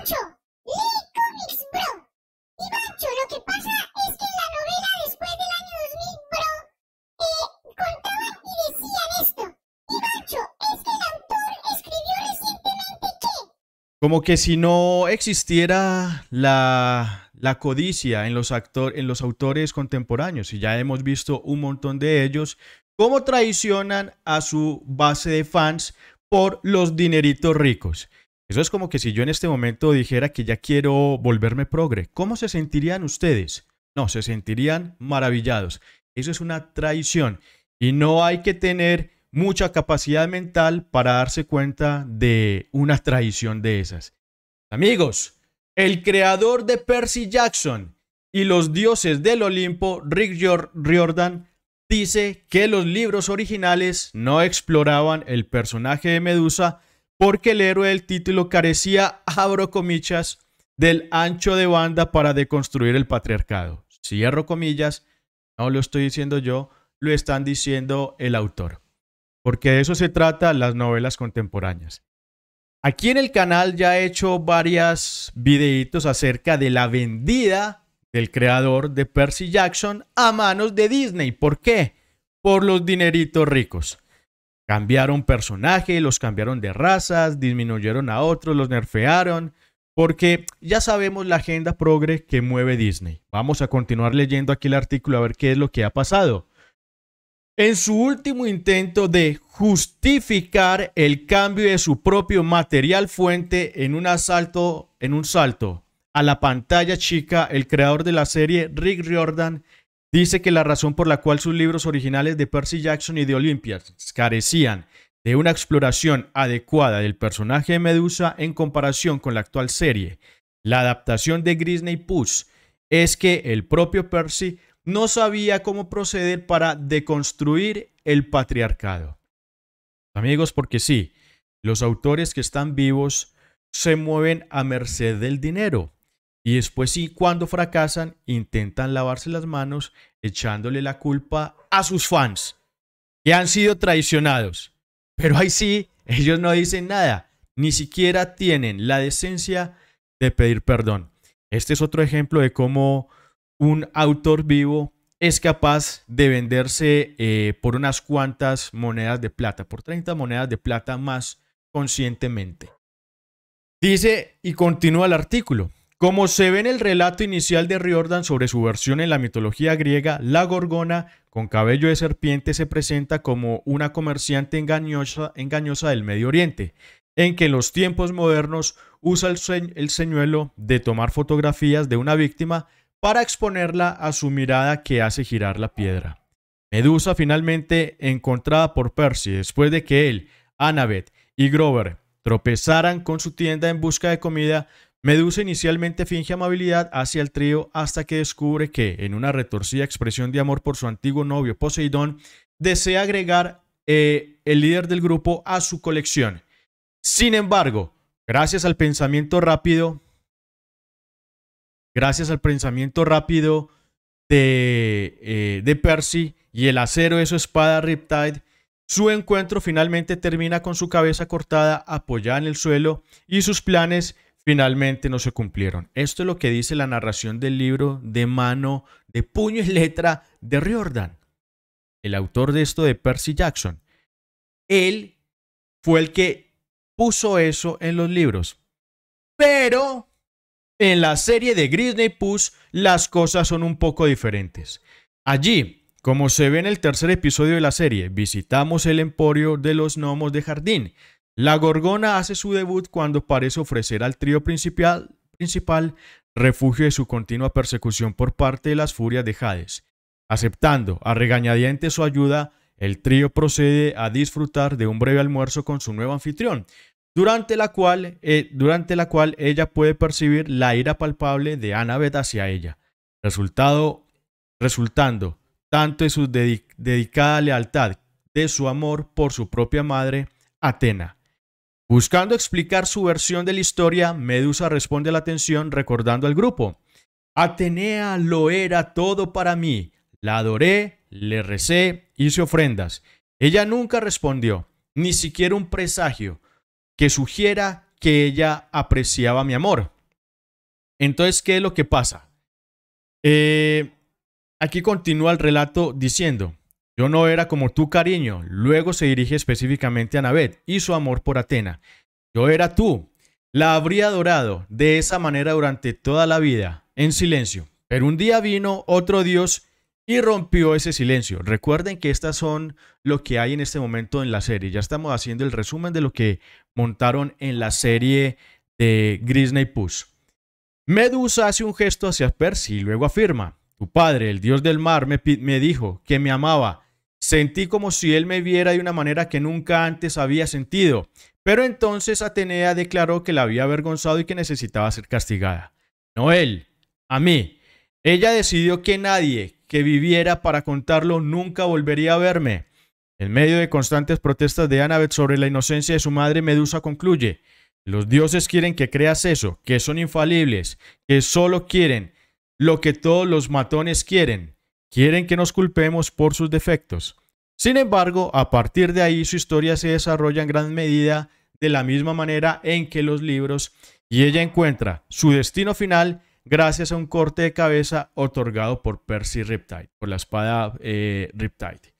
Ivancho, lee Comics bro. Ivancho, lo que pasa es que en la novela después del año 2000, bro, eh, contaban y decían esto. Ivancho, es que el autor escribió recientemente que... Como que si no existiera la la codicia en los, actor, en los autores contemporáneos, y ya hemos visto un montón de ellos, cómo traicionan a su base de fans por los dineritos ricos. Eso es como que si yo en este momento dijera que ya quiero volverme progre, ¿cómo se sentirían ustedes? No, se sentirían maravillados. Eso es una traición y no hay que tener mucha capacidad mental para darse cuenta de una traición de esas. Amigos, el creador de Percy Jackson y los dioses del Olimpo, Rick Riordan, dice que los libros originales no exploraban el personaje de Medusa porque el héroe del título carecía, abro comillas, del ancho de banda para deconstruir el patriarcado. Cierro comillas, no lo estoy diciendo yo, lo están diciendo el autor. Porque de eso se trata las novelas contemporáneas. Aquí en el canal ya he hecho varios videitos acerca de la vendida del creador de Percy Jackson a manos de Disney. ¿Por qué? Por los dineritos ricos. Cambiaron personaje, los cambiaron de razas, disminuyeron a otros, los nerfearon, porque ya sabemos la agenda progre que mueve Disney. Vamos a continuar leyendo aquí el artículo a ver qué es lo que ha pasado. En su último intento de justificar el cambio de su propio material fuente en un asalto, en un salto a la pantalla chica, el creador de la serie Rick Riordan dice que la razón por la cual sus libros originales de Percy Jackson y de Olympias carecían de una exploración adecuada del personaje de Medusa en comparación con la actual serie, la adaptación de Grisney Puss, es que el propio Percy no sabía cómo proceder para deconstruir el patriarcado. Amigos, porque sí, los autores que están vivos se mueven a merced del dinero. Y después sí, cuando fracasan, intentan lavarse las manos echándole la culpa a sus fans, que han sido traicionados. Pero ahí sí, ellos no dicen nada, ni siquiera tienen la decencia de pedir perdón. Este es otro ejemplo de cómo un autor vivo es capaz de venderse eh, por unas cuantas monedas de plata, por 30 monedas de plata más conscientemente. Dice y continúa el artículo. Como se ve en el relato inicial de Riordan sobre su versión en la mitología griega, la gorgona con cabello de serpiente se presenta como una comerciante engañosa, del Medio Oriente, en que en los tiempos modernos usa el señuelo de tomar fotografías de una víctima para exponerla a su mirada que hace girar la piedra. Medusa finalmente encontrada por Percy después de que él, Annabeth y Grover tropezaran con su tienda en busca de comida, Medusa inicialmente finge amabilidad hacia el trío hasta que descubre que, en una retorcida expresión de amor por su antiguo novio Poseidón, desea agregar eh, el líder del grupo a su colección. Sin embargo, gracias al pensamiento rápido, gracias al pensamiento rápido de, eh, de Percy y el acero de su espada Riptide, su encuentro finalmente termina con su cabeza cortada apoyada en el suelo y sus planes finalmente no se cumplieron. Esto es lo que dice la narración del libro de mano, de puño y letra de Riordan, el autor de esto de Percy Jackson. Él fue el que puso eso en los libros. Pero en la serie de Disney Puss las cosas son un poco diferentes. Allí, como se ve en el tercer episodio de la serie, visitamos el emporio de los gnomos de jardín, la Gorgona hace su debut cuando parece ofrecer al trío principal, refugio de su continua persecución por parte de las furias de Hades. Aceptando a regañadientes su ayuda, el trío procede a disfrutar de un breve almuerzo con su nuevo anfitrión, durante la cual, eh, ella puede percibir la ira palpable de Annabeth hacia ella, resultando tanto de su dedicada lealtad de su amor por su propia madre, Atena, Buscando explicar su versión de la historia, Medusa responde a la atención recordando al grupo. Atenea lo era todo para mí. La adoré, le recé, hice ofrendas. Ella nunca respondió, ni siquiera un presagio que sugiera que ella apreciaba mi amor. Entonces, ¿qué es lo que pasa? Eh, aquí continúa el relato diciendo, yo no era como tu cariño. Luego se dirige específicamente a Navet y su amor por Atena. Yo era tú. La habría adorado de esa manera durante toda la vida, en silencio. Pero un día vino otro dios y rompió ese silencio. Recuerden que estas son lo que hay en este momento en la serie. Ya estamos haciendo el resumen de lo que montaron en la serie de Grisney Puss. Medusa hace un gesto hacia Percy y luego afirma, tu padre, el dios del mar, me dijo que me amaba Sentí como si él me viera de una manera que nunca antes había sentido. Pero entonces Atenea declaró que la había avergonzado y que necesitaba ser castigada. No él, a mí. Ella decidió que nadie que viviera para contarlo nunca volvería a verme. En medio de constantes protestas de Annabeth sobre la inocencia de su madre, Medusa concluye, los dioses quieren que creas eso, que son infalibles, que solo quieren lo que todos los matones quieren, Quieren que nos culpemos por sus defectos. Sin embargo, a partir de ahí su historia se desarrolla en gran medida de la misma manera en que los libros y ella encuentra su destino final gracias a un corte de cabeza otorgado por Percy Riptide, por la espada eh, Riptide.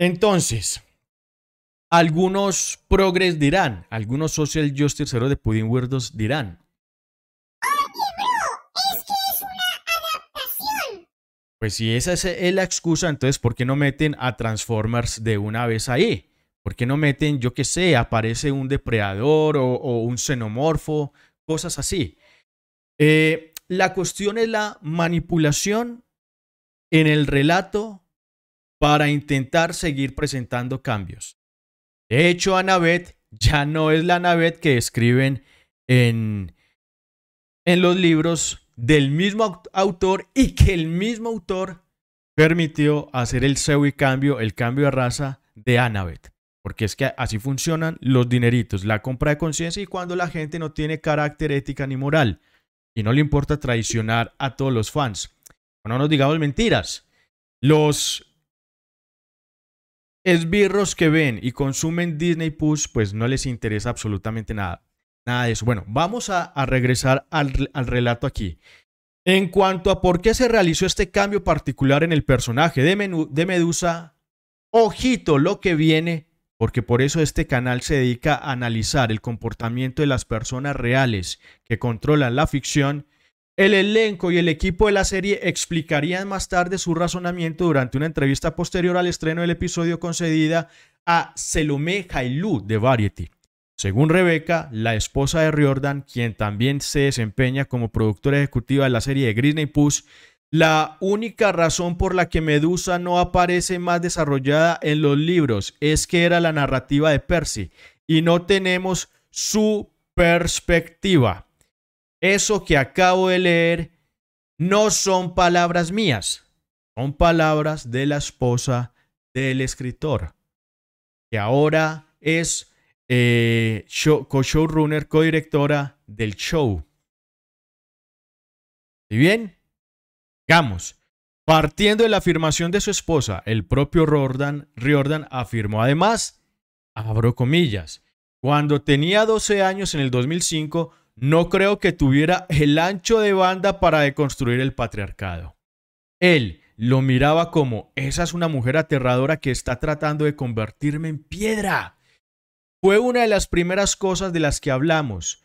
Entonces, algunos progres dirán, algunos social justiceros de Pudding Weirdos dirán, Pues si esa es eh, la excusa, entonces ¿por qué no meten a Transformers de una vez ahí? ¿Por qué no meten, yo qué sé, aparece un depredador o, un xenomorfo, cosas así? Eh, la cuestión es la manipulación en el relato para intentar seguir presentando cambios. De hecho, Annabeth ya no es la Annabeth que escriben en, en los libros del mismo autor y que el mismo autor permitió hacer el sewi cambio, el cambio de raza de Annabeth. Porque es que así funcionan los dineritos, la compra de conciencia y cuando la gente no tiene carácter, ética ni moral. Y no le importa traicionar a todos los fans. No nos digamos mentiras. Los esbirros que ven y consumen Disney Plus, pues no les interesa absolutamente nada. Nada de eso. Bueno, vamos a, regresar al, relato aquí. En cuanto a por qué se realizó este cambio particular en el personaje de, de Medusa, ojito lo que viene, porque por eso este canal se dedica a analizar el comportamiento de las personas reales que controlan la ficción. El elenco y el equipo de la serie explicarían más tarde su razonamiento durante una entrevista posterior al estreno del episodio concedida a Selomé hailu de Variety. Según Rebeca, la esposa de Riordan, quien también se desempeña como productora ejecutiva de la serie de Grisney Push, la única razón por la que Medusa no aparece más desarrollada en los libros es que era la narrativa de Percy y no tenemos su perspectiva. Eso que acabo de leer no son palabras mías, son palabras de la esposa del escritor, que ahora es eh, co-showrunner, co-directora del show. ¿Y bien? vamos. Partiendo de la afirmación de su esposa, el propio Riordan, Riordan afirmó además, abro comillas, cuando tenía 12 años en el 2005, no creo que tuviera el ancho de banda para deconstruir el patriarcado. Él lo miraba como, esa es una mujer aterradora que está tratando de convertirme en piedra. Fue una de las primeras cosas de las que hablamos.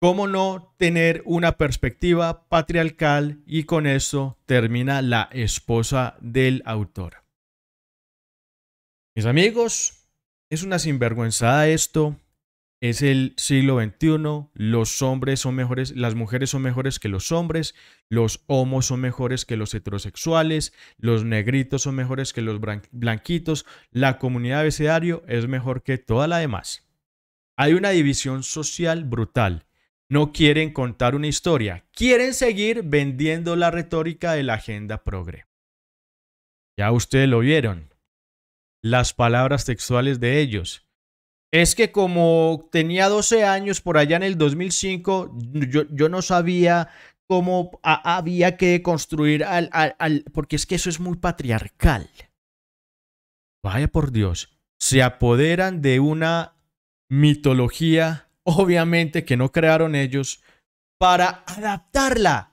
¿Cómo no tener una perspectiva patriarcal? Y con eso termina la esposa del autor. Mis amigos, es una sinvergüenzada esto es el siglo XXI, los hombres son mejores, las mujeres son mejores que los hombres, los homos son mejores que los heterosexuales, los negritos son mejores que los blanquitos, la comunidad abecedario es mejor que toda la demás. Hay una división social brutal. No quieren contar una historia, quieren seguir vendiendo la retórica de la agenda progre. Ya ustedes lo vieron. Las palabras textuales de ellos es que como tenía 12 años por allá en el 2005, yo, no sabía cómo había que construir al, al, Porque es que eso es muy patriarcal. Vaya por Dios. Se apoderan de una mitología, obviamente, que no crearon ellos, para adaptarla.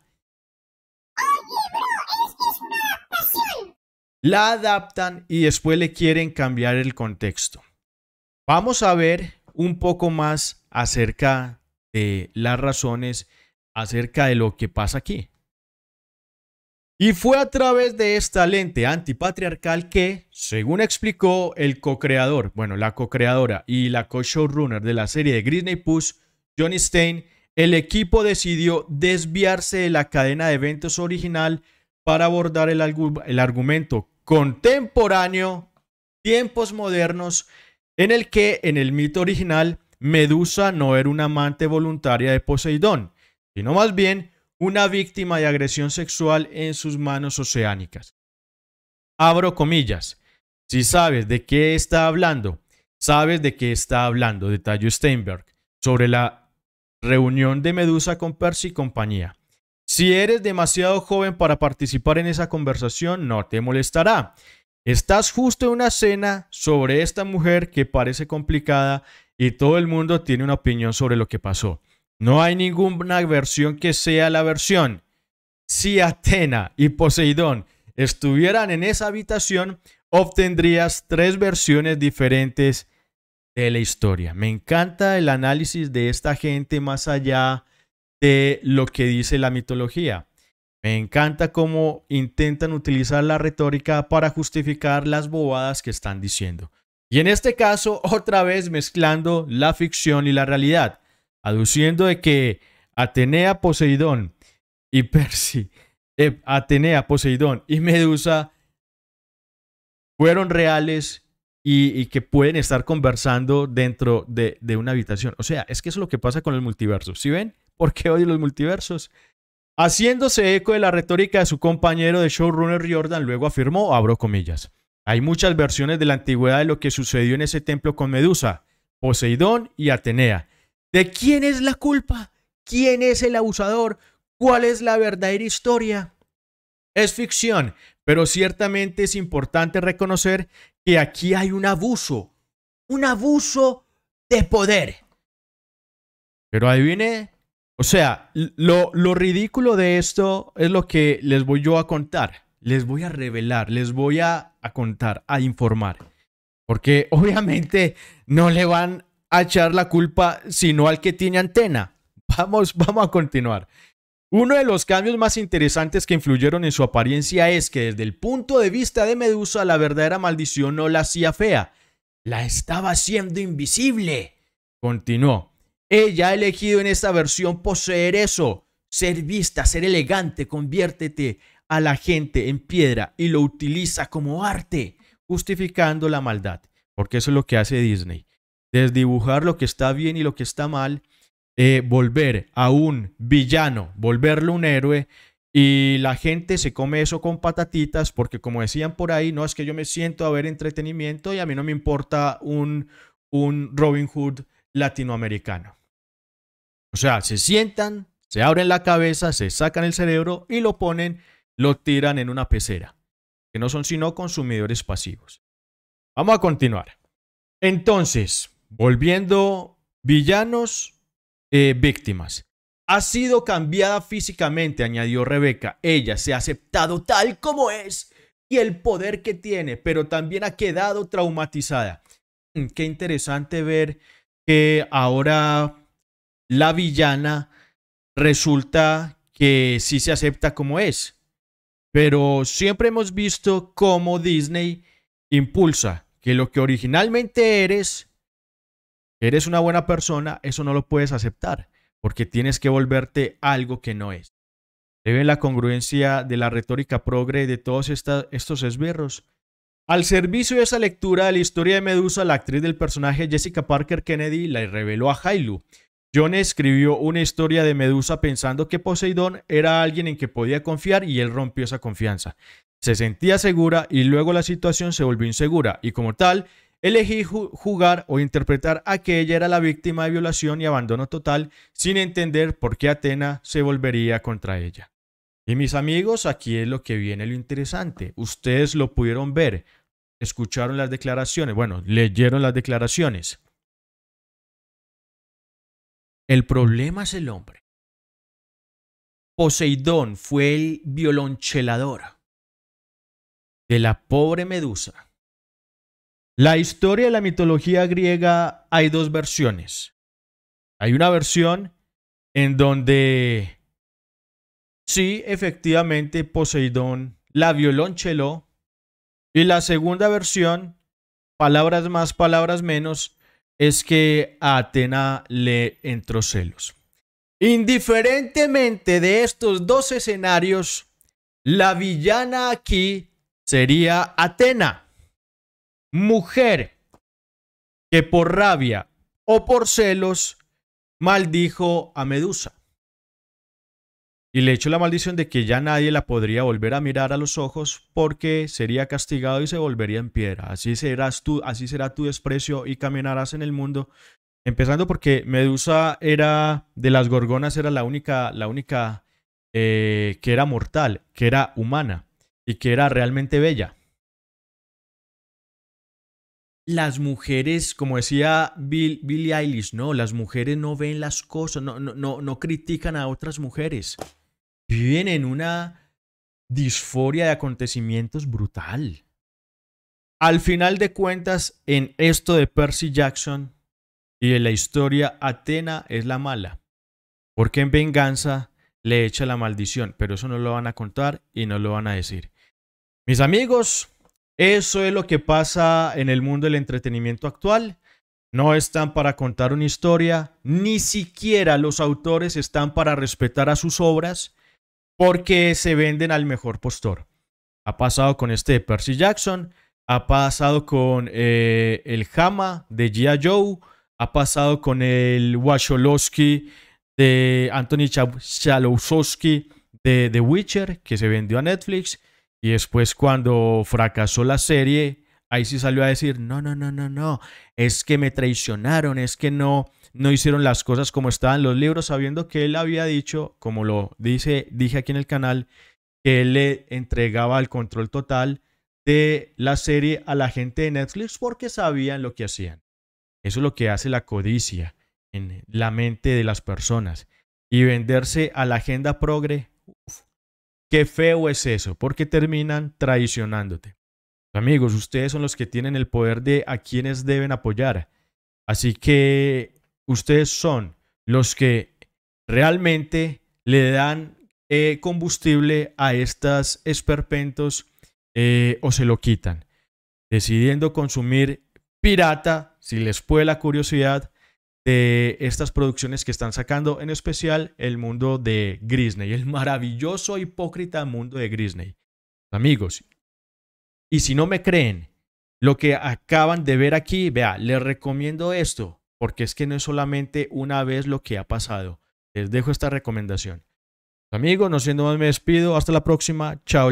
La adaptan y después le quieren cambiar el contexto. Vamos a ver un poco más acerca de las razones, acerca de lo que pasa aquí. Y fue a través de esta lente antipatriarcal que, según explicó el co-creador, bueno, la co-creadora y la co-showrunner de la serie de Disney Plus, Johnny Stein, el equipo decidió desviarse de la cadena de eventos original para abordar el, el argumento contemporáneo, tiempos modernos en el que en el mito original Medusa no era una amante voluntaria de Poseidón, sino más bien una víctima de agresión sexual en sus manos oceánicas. Abro comillas. Si sabes de qué está hablando, sabes de qué está hablando, detalle Steinberg, sobre la reunión de Medusa con Percy y compañía. Si eres demasiado joven para participar en esa conversación, no te molestará. Estás justo en una cena sobre esta mujer que parece complicada y todo el mundo tiene una opinión sobre lo que pasó. No hay ninguna versión que sea la versión. Si Atena y Poseidón estuvieran en esa habitación, obtendrías tres versiones diferentes de la historia. Me encanta el análisis de esta gente más allá de lo que dice la mitología. Me encanta cómo intentan utilizar la retórica para justificar las bobadas que están diciendo. Y en este caso, otra vez mezclando la ficción y la realidad, aduciendo de que Atenea, Poseidón y Percy, eh, Atenea, Poseidón y Medusa fueron reales y, que pueden estar conversando dentro de, una habitación. O sea, es que eso es lo que pasa con el multiverso. ¿Sí ven? ¿Por qué odio los multiversos? Haciéndose eco de la retórica de su compañero de showrunner Jordan, luego afirmó, abro comillas, hay muchas versiones de la antigüedad de lo que sucedió en ese templo con Medusa, Poseidón y Atenea. ¿De quién es la culpa? ¿Quién es el abusador? ¿Cuál es la verdadera historia? Es ficción, pero ciertamente es importante reconocer que aquí hay un abuso, un abuso de poder. Pero adivine o sea, lo, lo ridículo de esto es lo que les voy yo a contar. Les voy a revelar, les voy a, a contar, a informar. Porque obviamente no le van a echar la culpa sino al que tiene antena. Vamos, vamos a continuar. Uno de los cambios más interesantes que influyeron en su apariencia es que desde el punto de vista de Medusa la verdadera maldición no la hacía fea, la estaba haciendo invisible. Continuó. Ella ha elegido en esta versión poseer eso, ser vista, ser elegante, conviértete a la gente en piedra y lo utiliza como arte, justificando la maldad, porque eso es lo que hace Disney. Desdibujar lo que está bien y lo que está mal, eh, volver a un villano, volverlo un héroe, y la gente se come eso con patatitas, porque como decían por ahí, no es que yo me siento a ver entretenimiento y a mí no me importa un, un Robin Hood latinoamericano. O sea, se sientan, se abren la cabeza, se sacan el cerebro y lo ponen, lo tiran en una pecera, que no son sino consumidores pasivos. Vamos a continuar. Entonces, volviendo villanos, eh, víctimas. Ha sido cambiada físicamente, añadió Rebeca. Ella se ha aceptado tal como es y el poder que tiene, pero también ha quedado traumatizada. Mm, qué interesante ver que ahora la villana, resulta que sí se acepta como es. Pero siempre hemos visto cómo Disney impulsa que lo que originalmente eres, eres una buena persona, eso no lo puedes aceptar, porque tienes que volverte algo que no es. ven la congruencia de la retórica progre de todos estos esbirros. Al servicio de esa lectura de la historia de Medusa, la actriz del personaje Jessica Parker Kennedy la reveló a Hailu, John escribió una historia de Medusa pensando que Poseidón era alguien en que podía confiar y él rompió esa confianza. Se sentía segura y luego la situación se volvió insegura y como tal, elegí jugar o interpretar a que ella era la víctima de violación y abandono total sin entender por qué Atena se volvería contra ella. Y mis amigos, aquí es lo que viene lo interesante. Ustedes lo pudieron ver, escucharon las declaraciones, bueno, leyeron las declaraciones. El problema es el hombre. Poseidón fue el violonchelador de la pobre Medusa. La historia de la mitología griega hay dos versiones. Hay una versión en donde sí, efectivamente, Poseidón la violoncheló. Y la segunda versión, palabras más, palabras menos, es que a Atena le entró celos. Indiferentemente de estos dos escenarios, la villana aquí sería Atena, mujer que por rabia o por celos maldijo a Medusa y le echó la maldición de que ya nadie la podría volver a mirar a los ojos porque sería castigado y se volvería en piedra. Así serás tú, así será tu desprecio y caminarás en el mundo. Empezando porque Medusa era de las gorgonas era la única, la única eh, que era mortal, que era humana y que era realmente bella. Las mujeres, como decía Billie Eilish, no, las mujeres no ven las cosas, no, no, no critican a otras mujeres viven en una disforia de acontecimientos brutal. Al final de cuentas, en esto de Percy Jackson y en la historia, Atena es la mala, porque en venganza le echa la maldición, pero eso no lo van a contar y no lo van a decir. Mis amigos, eso es lo que pasa en el mundo del entretenimiento actual. No están para contar una historia, ni siquiera los autores están para respetar a sus obras porque se venden al mejor postor. Ha pasado con este de Percy Jackson, ha pasado con eh, el Hama de G.I. Joe, ha pasado con el Wacholowski de Anthony Chalosowski de The Witcher, que se vendió a Netflix, y después cuando fracasó la serie, Ahí sí salió a decir, no, no, no, no, no, es que me traicionaron, es que no, no hicieron las cosas como estaban los libros, sabiendo que él había dicho, como lo dice, dije aquí en el canal, que él le entregaba el control total de la serie a la gente de Netflix porque sabían lo que hacían. Eso es lo que hace la codicia en la mente de las personas. Y venderse a la agenda progre, qué feo es eso, porque terminan traicionándote. Amigos, ustedes son los que tienen el poder de a quienes deben apoyar. Así que ustedes son los que realmente le dan eh, combustible a estas esperpentos eh, o se lo quitan, decidiendo consumir pirata, si les puede la curiosidad, de estas producciones que están sacando, en especial el mundo de Grisney. el maravilloso hipócrita mundo de Grisney. Amigos, y si no me creen lo que acaban de ver aquí, vea, les recomiendo esto, porque es que no es solamente una vez lo que ha pasado. Les dejo esta recomendación. Amigos, no siendo más, me despido. Hasta la próxima. Chao,